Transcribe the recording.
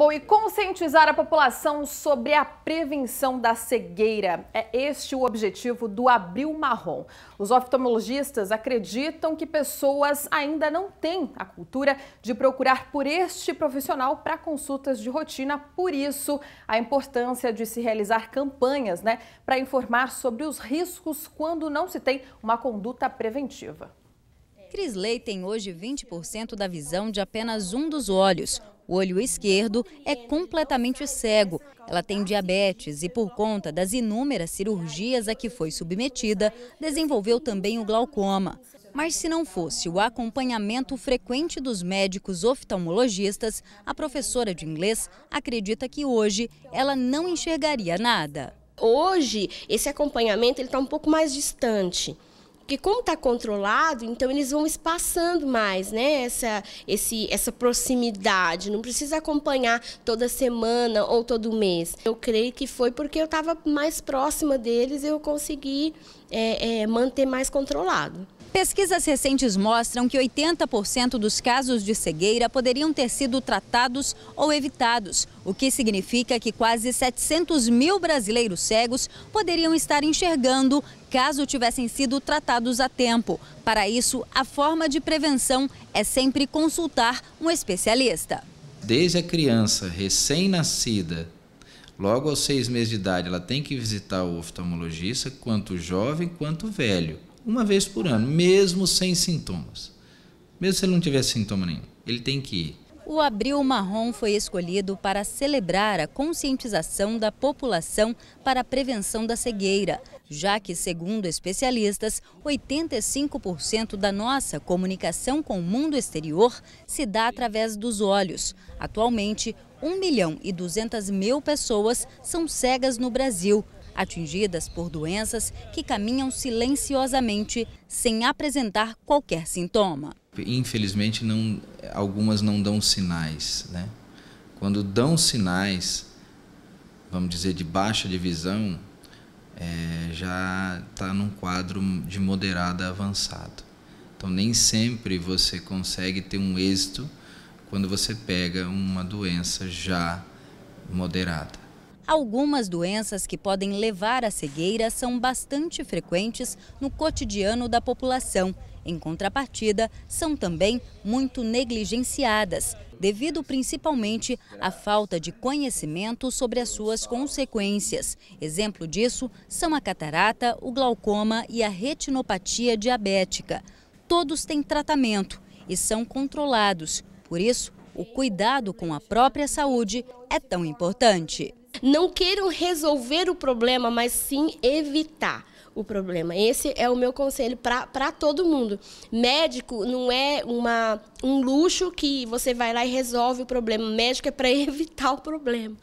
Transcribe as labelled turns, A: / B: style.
A: Bom, e conscientizar a população sobre a prevenção da cegueira. É este o objetivo do Abril Marrom. Os oftalmologistas acreditam que pessoas ainda não têm a cultura de procurar por este profissional para consultas de rotina. Por isso, a importância de se realizar campanhas né, para informar sobre os riscos quando não se tem uma conduta preventiva.
B: Crisley tem hoje 20% da visão de apenas um dos olhos. O olho esquerdo é completamente cego. Ela tem diabetes e, por conta das inúmeras cirurgias a que foi submetida, desenvolveu também o glaucoma. Mas se não fosse o acompanhamento frequente dos médicos oftalmologistas, a professora de inglês acredita que hoje ela não enxergaria nada. Hoje, esse
C: acompanhamento está um pouco mais distante. Porque como está controlado, então eles vão espaçando mais, né? Essa, esse, essa proximidade. Não precisa acompanhar toda semana ou todo mês. Eu creio que foi porque eu estava mais próxima deles
B: e eu consegui é, é, manter mais controlado. Pesquisas recentes mostram que 80% dos casos de cegueira poderiam ter sido tratados ou evitados, o que significa que quase 700 mil brasileiros cegos poderiam estar enxergando caso tivessem sido tratados a tempo. Para isso, a forma de prevenção é sempre consultar um especialista.
D: Desde a criança recém-nascida logo aos seis meses de idade, ela tem que visitar o oftalmologista, quanto jovem quanto velho uma vez por ano, mesmo sem sintomas. Mesmo se ele não tiver sintoma nenhum, ele tem que ir.
B: O Abril Marrom foi escolhido para celebrar a conscientização da população para a prevenção da cegueira, já que, segundo especialistas, 85% da nossa comunicação com o mundo exterior se dá através dos olhos. Atualmente, 1 milhão e 200 mil pessoas são cegas no Brasil, atingidas por doenças que caminham silenciosamente, sem apresentar qualquer sintoma.
D: Infelizmente, não, algumas não dão sinais. Né? Quando dão sinais, vamos dizer, de baixa divisão, é, já está num quadro de moderado a avançado. Então, nem sempre você consegue ter um êxito quando você pega uma doença já moderada.
B: Algumas doenças que podem levar à cegueira são bastante frequentes no cotidiano da população. Em contrapartida, são também muito negligenciadas, devido principalmente à falta de conhecimento sobre as suas consequências. Exemplo disso são a catarata, o glaucoma e a retinopatia diabética. Todos têm tratamento e são controlados. Por isso, o cuidado com a própria saúde é tão importante não queiram resolver o problema, mas sim
C: evitar o problema. Esse é o meu conselho para todo mundo. Médico não é uma, um luxo que você vai lá e resolve o problema. Médico é para evitar o problema.